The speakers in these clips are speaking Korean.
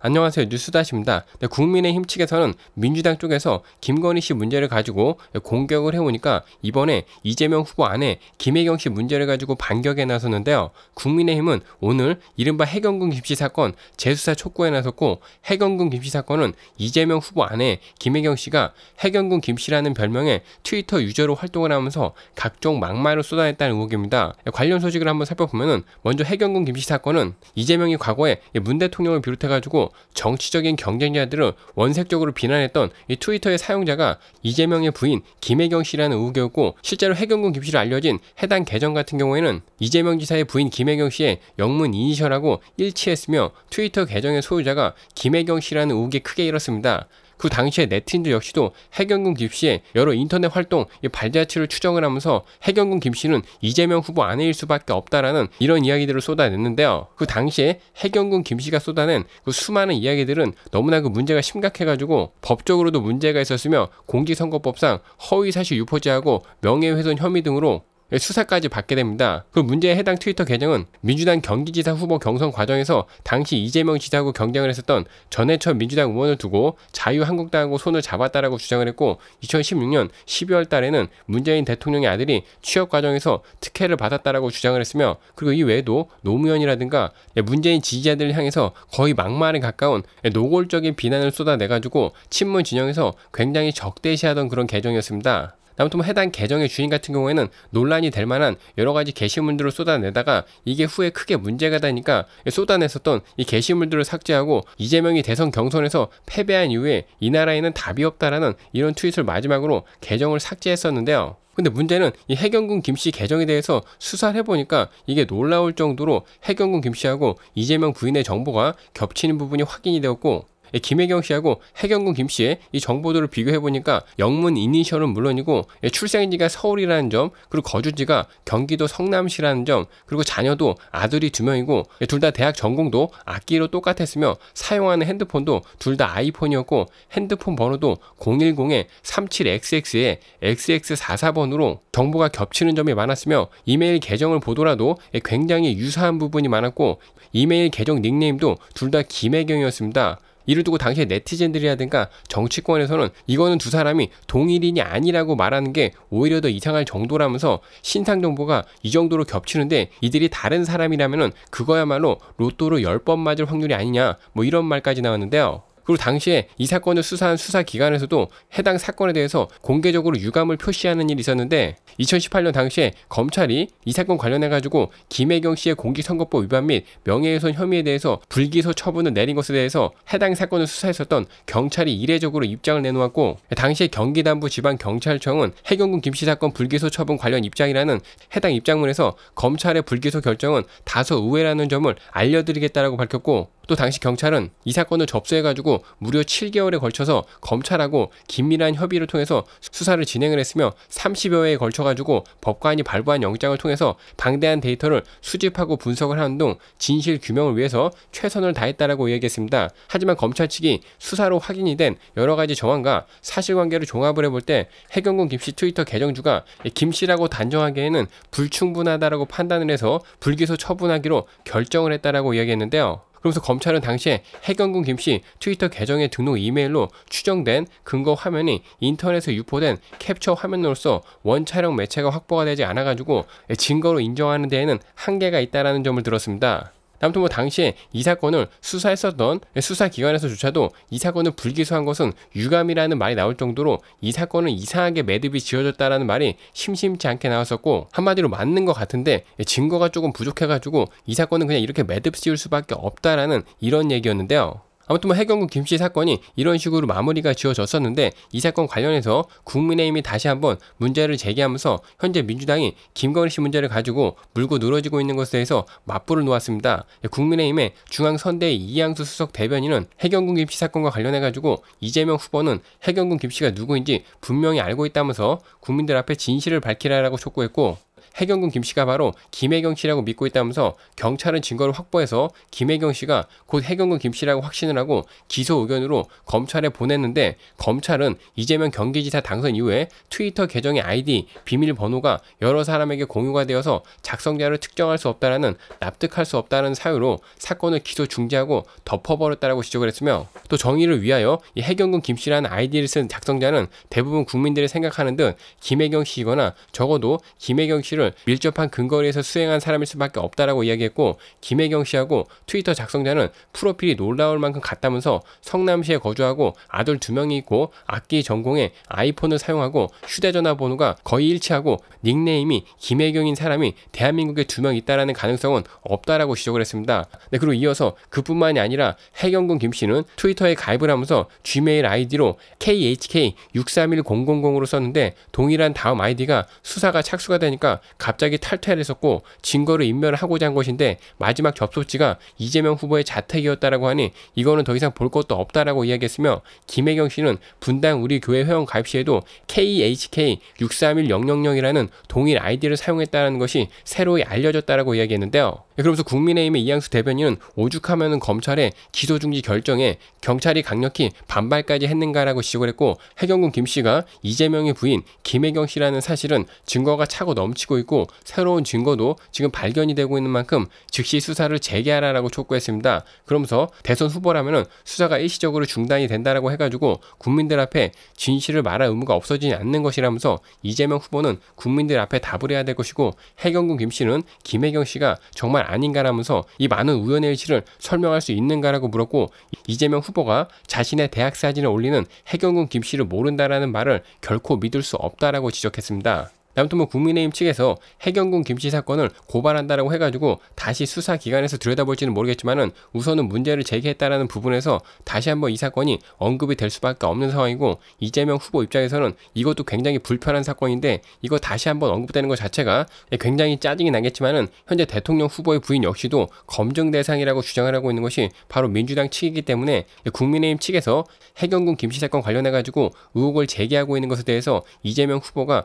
안녕하세요. 뉴스다시입니다. 네, 국민의힘 측에서는 민주당 쪽에서 김건희 씨 문제를 가지고 공격을 해오니까 이번에 이재명 후보 안에 김혜경 씨 문제를 가지고 반격에 나섰는데요. 국민의힘은 오늘 이른바 해경군 김씨 사건 재수사 촉구에 나섰고 해경군 김씨 사건은 이재명 후보 안에 김혜경 씨가 해경군 김씨라는 별명의 트위터 유저로 활동을 하면서 각종 막말을 쏟아냈다는 의혹입니다. 네, 관련 소식을 한번 살펴보면은 먼저 해경군 김씨 사건은 이재명이 과거에 문 대통령을 비롯해가지고 반 정치적인 경쟁자들은 원색적으로 비난했던 이 트위터의 사용자가 이재명의 부인 김혜경 씨라는 의혹이었고 실제로 해경군 김씨로 알려진 해당 계정 같은 경우에는 이재명 지사의 부인 김혜경 씨의 영문 이니셜하고 일치했으며 트위터 계정의 소유자가 김혜경 씨라는 의혹이 크게 일었습니다. 그 당시에 네티즌 역시도 해경군 김씨의 여러 인터넷 활동 발자취를 추정을 하면서 해경군 김씨는 이재명 후보 아내일 수밖에 없다라는 이런 이야기들을 쏟아냈는데요. 그 당시에 해경군 김씨가 쏟아낸 그 수많은 이야기들은 너무나 그 문제가 심각해가지고 법적으로도 문제가 있었으며 공직선거법상 허위사실 유포죄하고 명예훼손 혐의 등으로 수사까지 받게 됩니다. 그 문제에 해당 트위터 계정은 민주당 경기지사 후보 경선 과정에서 당시 이재명 지사하고 경쟁을 했었던 전해철 민주당 의원을 두고 자유한국당하고 손을 잡았다라고 주장을 했고 2016년 12월 달에는 문재인 대통령의 아들이 취업 과정에서 특혜를 받았다라고 주장을 했으며 그리고 이 외에도 노무현이라든가 예, 문재인 지지자들을 향해서 거의 막말에 가까운 예, 노골적인 비난을 쏟아내가지고 친문 진영에서 굉장히 적대시하던 그런 계정이었습니다. 아무튼 뭐 해당 계정의 주인 같은 경우에는 논란이 될 만한 여러 가지 게시물들을 쏟아내다가 이게 후에 크게 문제가 되니까 쏟아냈었던 이 게시물들을 삭제하고 이재명이 대선 경선에서 패배한 이후에 이 나라에는 답이 없다라는 이런 트윗을 마지막으로 계정을 삭제했었는데요. 근데 문제는 이 해경군 김씨 계정에 대해서 수사를 해보니까 이게 놀라울 정도로 해경군 김씨하고 이재명 부인의 정보가 겹치는 부분이 확인이 되었고 예, 김혜경 씨하고 해경군 김 씨의 이 정보들을 비교해 보니까 영문 이니셜은 물론이고 예, 출생지가 서울이라는 점, 그리고 거주지가 경기도 성남시라는 점, 그리고 자녀도 아들이 두 명이고 예, 둘다 대학 전공도 악기로 똑같았으며 사용하는 핸드폰도 둘 다 아이폰이었고 핸드폰 번호도 0 1 0 37XX에 XX44번으로 정보가 겹치는 점이 많았으며 이메일 계정을 보더라도 굉장히 유사한 부분이 많았고 이메일 계정 닉네임도 둘 다 김혜경이었습니다. 이를 두고 당시에 네티즌들이라든가 정치권에서는 이거는 두 사람이 동일인이 아니라고 말하는 게 오히려 더 이상할 정도라면서 신상 정보가 이 정도로 겹치는데 이들이 다른 사람이라면 그거야말로 로또로 10번 맞을 확률이 아니냐 뭐 이런 말까지 나왔는데요. 그리고 당시에 이 사건을 수사한 수사기관에서도 해당 사건에 대해서 공개적으로 유감을 표시하는 일이 있었는데 2018년 당시에 검찰이 이 사건 관련해가지고 김혜경 씨의 공직선거법 위반 및 명예훼손 혐의에 대해서 불기소 처분을 내린 것에 대해서 해당 사건을 수사했었던 경찰이 이례적으로 입장을 내놓았고 당시에 경기남부 지방경찰청은 해경군 김씨 사건 불기소 처분 관련 입장이라는 해당 입장문에서 검찰의 불기소 결정은 다소 의외라는 점을 알려드리겠다라고 밝혔고 또 당시 경찰은 이 사건을 접수해가지고 무려 7개월에 걸쳐서 검찰하고 긴밀한 협의를 통해서 수사를 진행을 했으며 30여 회에 걸쳐가지고 법관이 발부한 영장을 통해서 방대한 데이터를 수집하고 분석을 하는 등 진실 규명을 위해서 최선을 다했다라고 이야기했습니다. 하지만 검찰 측이 수사로 확인이 된 여러 가지 정황과 사실관계를 종합을 해볼 때 해경군 김씨 트위터 계정주가 김씨라고 단정하기에는 불충분하다라고 판단을 해서 불기소 처분하기로 결정을 했다라고 이야기했는데요. 그러면서 검찰은 당시에 해경군 김 씨 트위터 계정의 등록 이메일로 추정된 근거 화면이 인터넷에 유포된 캡처 화면으로서 원촬영 매체가 확보가 되지 않아가지고 증거로 인정하는 데에는 한계가 있다는 점을 들었습니다. 아무튼 뭐 당시에 이 사건을 수사했었던 예, 수사기관에서조차도 이 사건을 불기소한 것은 유감이라는 말이 나올 정도로 이 사건은 이상하게 매듭이 지어졌다라는 말이 심심치 않게 나왔었고 한마디로 맞는 것 같은데 예, 증거가 조금 부족해가지고 이 사건은 그냥 이렇게 매듭 지을 수밖에 없다라는 이런 얘기였는데요. 아무튼 뭐 해경군 김 씨 사건이 이런 식으로 마무리가 지어졌었는데 이 사건 관련해서 국민의힘이 다시 한번 문제를 제기하면서 현재 민주당이 김건희 씨 문제를 가지고 물고 늘어지고 있는 것에 대해서 맞불을 놓았습니다. 국민의힘의 중앙선대 이양수 수석 대변인은 해경군 김씨 사건과 관련해가지고 이재명 후보는 해경군 김씨가 누구인지 분명히 알고 있다면서 국민들 앞에 진실을 밝히라라고 촉구했고 해경군 김 씨가 바로 김혜경 씨라고 믿고 있다면서 경찰은 증거를 확보해서 김혜경 씨가 곧 해경군 김 씨라고 확신을 하고 기소 의견으로 검찰에 보냈는데 검찰은 이재명 경기지사 당선 이후에 트위터 계정의 아이디, 비밀번호가 여러 사람에게 공유가 되어서 작성자를 특정할 수 없다라는 납득할 수 없다는 사유로 사건을 기소 중지하고 덮어버렸다라고 지적을 했으며 또 정의를 위하여 이 해경군 김 씨라는 아이디를 쓴 작성자는 대부분 국민들이 생각하는 듯 김혜경 씨이거나 적어도 김혜경 씨를 실은 밀접한 근거리에서 수행한 사람일 수밖에 없다라고 이야기했고 김혜경 씨하고 트위터 작성자는 프로필이 놀라울 만큼 같다면서 성남시에 거주하고 아들 두 명이 있고 악기 전공에 아이폰을 사용하고 휴대전화 번호가 거의 일치하고 닉네임이 김혜경인 사람이 대한민국에 두 명 있다라는 가능성은 없다라고 지적을 했습니다. 네, 그리고 이어서 그뿐만이 아니라 해경군 김 씨는 트위터에 가입을 하면서 Gmail 아이디로 KHK 631000으로 썼는데 동일한 다음 아이디가 수사가 착수가 되니까 갑자기 탈퇴를 했었고 증거를 인멸하고자 한 것인데 마지막 접속지가 이재명 후보의 자택이었다라고 하니 이거는 더 이상 볼 것도 없다라고 이야기했으며 김혜경 씨는 분당 우리 교회 회원 가입 시에도 KHK 631000이라는 동일 아이디를 사용했다는 것이 새로이 알려졌다라고 이야기했는데요. 예, 그러면서 국민의힘의 이양수 대변인은 오죽하면 검찰의 기소 중지 결정에 경찰이 강력히 반발까지 했는가라고 지적을 했고 해경군 김 씨가 이재명의 부인 김혜경 씨라는 사실은 증거가 차고 넘치고 있고 새로운 증거도 지금 발견이 되고 있는 만큼 즉시 수사를 재개하라라고 촉구했습니다. 그러면서 대선 후보라면 수사가 일시적으로 중단이 된다라고 해가지고 국민들 앞에 진실을 말할 의무가 없어지지 않는 것이라면서 이재명 후보는 국민들 앞에 답을 해야 될 것이고 해경군 김 씨는 김혜경 씨가 정말 아닌가라면서 이 많은 우연의 일치를 설명할 수 있는가라고 물었고 이재명 후보가 자신의 대학 사진을 올리는 해경군 김 씨를 모른다라는 말을 결코 믿을 수 없다라고 지적했습니다. 아무튼 뭐 국민의힘 측에서 해경군 김씨 사건을 고발한다라고 해가지고 다시 수사 기관에서 들여다볼지는 모르겠지만은 우선은 문제를 제기했다라는 부분에서 다시 한번 이 사건이 언급이 될 수밖에 없는 상황이고 이재명 후보 입장에서는 이것도 굉장히 불편한 사건인데 이거 다시 한번 언급되는 것 자체가 굉장히 짜증이 나겠지만은 현재 대통령 후보의 부인 역시도 검증 대상이라고 주장을 하고 있는 것이 바로 민주당 측이기 때문에 국민의힘 측에서 해경군 김씨 사건 관련해 가지고 의혹을 제기하고 있는 것에 대해서 이재명 후보가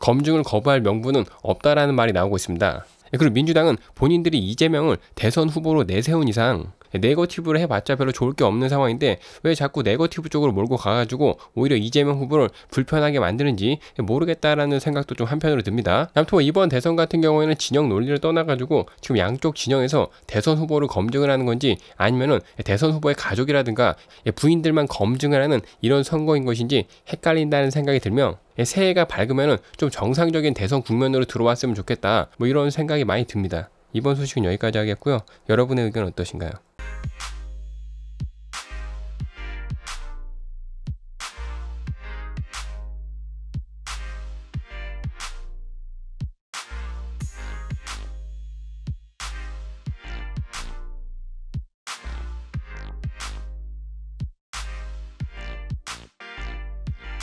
검증 보직을 거부할 명분은 없다라는 말이 나오고 있습니다. 그리고 민주당은 본인들이 이재명을 대선 후보로 내세운 이상 네거티브를 해봤자 별로 좋을 게 없는 상황인데 왜 자꾸 네거티브 쪽으로 몰고 가가지고 오히려 이재명 후보를 불편하게 만드는지 모르겠다라는 생각도 좀 한편으로 듭니다. 아무튼 뭐 이번 대선 같은 경우에는 진영 논리를 떠나가지고 지금 양쪽 진영에서 대선 후보를 검증을 하는 건지 아니면은 대선 후보의 가족이라든가 부인들만 검증을 하는 이런 선거인 것인지 헷갈린다는 생각이 들며 예, 새해가 밝으면좀 정상적인 대선 국면으로 들어왔으면 좋겠다. 뭐 이런 생각이 많이 듭니다. 이번 소식은 여기까지 하겠고요. 여러분의 의견 어떠신가요?